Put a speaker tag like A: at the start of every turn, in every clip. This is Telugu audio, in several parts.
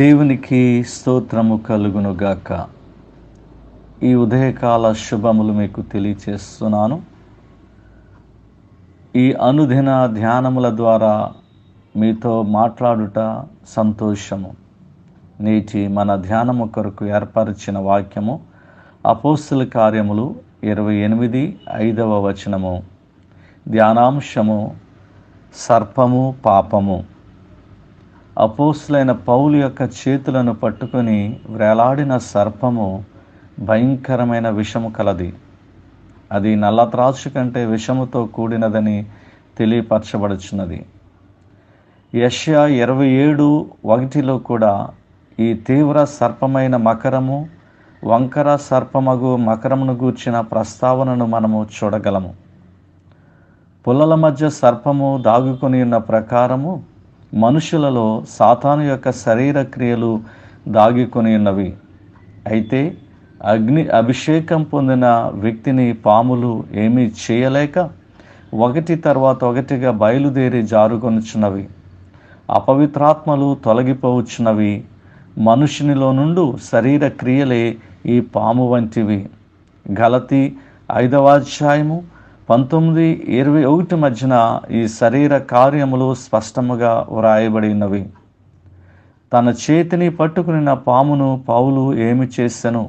A: దేవునికి స్తోత్రము కలుగునుగాక ఈ ఉదయకాల శుభములు మీకు తెలియచేస్తున్నాను ఈ అనుదిన ధ్యానముల ద్వారా మీతో మాట్లాడుట సంతోషము నేటి మన ధ్యానము కొరకు ఏర్పరిచిన వాక్యము అపోస్తుల కార్యములు ఇరవై ఎనిమిది ఐదవ వచనము ధ్యానాంశము సర్పము పాపము అపోస్లైన పౌలు యొక్క చేతులను పట్టుకొని వేలాడిన సర్పము భయంకరమైన విషము కలది అది నల్లత్రాసు కంటే విషముతో కూడినదని తెలియపరచబడుచున్నది యష్యా ఇరవై ఏడు ఒకటిలో కూడా ఈ తీవ్ర సర్పమైన మకరము వంకర సర్పమగు మకరమును గూర్చిన ప్రస్తావనను మనము చూడగలము పుల్లల మధ్య సర్పము దాగుకొని ఉన్న ప్రకారము మనుషులలో సాతాను యొక్క శరీర క్రియలు దాగికొని ఉన్నవి అయితే అగ్ని అభిషేకం పొందిన వ్యక్తిని పాములు ఏమీ చేయలేక ఒకటి తర్వాత ఒకటిగా బయలుదేరి జారుకొనుచున్నవి అపవిత్రాత్మలు తొలగిపోవచ్చున్నవి మనుషునిలో నుండు శరీర క్రియలే ఈ పాము వంటివి గలతి ఐదవ అధ్యాయము పంతొమ్మిది ఇరవై ఒకటి మధ్యన ఈ శరీర కార్యములు స్పష్టముగా వ్రాయబడినవి తన చేతిని పట్టుకుని పామును పావులు ఏమి చేశాను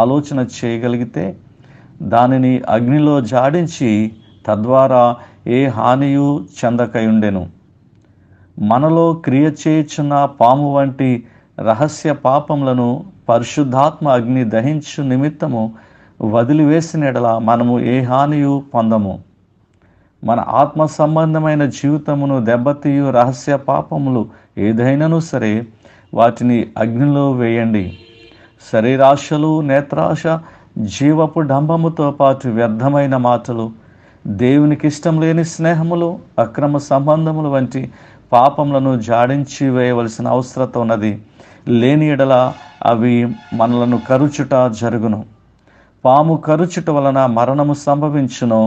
A: ఆలోచన చేయగలిగితే దానిని అగ్నిలో జాడించి తద్వారా ఏ హానియు చెందకయుండెను మనలో క్రియ చేయుచున్న పాము వంటి రహస్య పాపములను పరిశుద్ధాత్మ అగ్ని దహించు నిమిత్తము వదిలివేసిన ఎడల మనము ఏ హానియు పొందము మన ఆత్మ సంబంధమైన జీవితమును దెబ్బతీయు రహస్య పాపములు ఏదైనాను సరే వాటిని అగ్నిలో వేయండి శరీరాశలు నేత్రాశ జీవపు డంబముతో పాటు వ్యర్థమైన మాటలు దేవునికి ఇష్టం లేని స్నేహములు అక్రమ సంబంధములు వంటి పాపములను జాడించి వేయవలసిన అవసరత ఉన్నది లేని ఎడల అవి మనలను కరుచుట జరుగును పాము కరుచుట వలన మరణము సంభవించును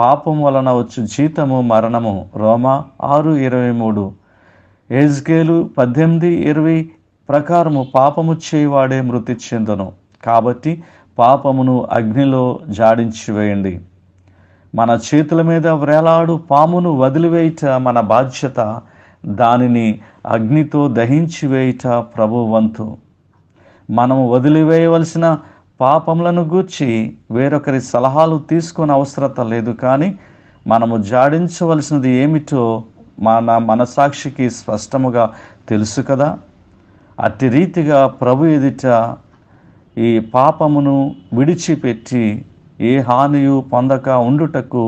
A: పాపం వలన వచ్చు జీతము మరణము రోమా ఆరు ఇరవై మూడు ఏజ్గేలు పద్దెనిమిది ఇరవై ప్రకారము పాపము చేయవాడే మృతి చెందును కాబట్టి పాపమును అగ్నిలో జాడించి వేయండి మన చేతుల మీద వ్రేలాడు పామును వదిలివేయట మన బాధ్యత దానిని అగ్నితో దహించి వేయట ప్రభువంతు మనము వదిలివేయవలసిన పాపములను గూర్చి వేరొకరి సలహాలు తీసుకునే అవసరత లేదు కానీ మనము జాడించవలసినది ఏమిటో మన మనసాక్షికి స్పష్టముగా తెలుసు కదా అట్టి రీతిగా ప్రభు ఎదుట ఈ పాపమును విడిచిపెట్టి ఏ హానియు పొందక ఉండుటకు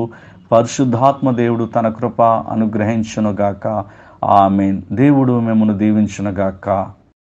A: పరిశుద్ధాత్మ దేవుడు తన కృప అనుగ్రహించునుగాక ఆమెన్ దేవుడు మిమ్మను దీవించునుగాక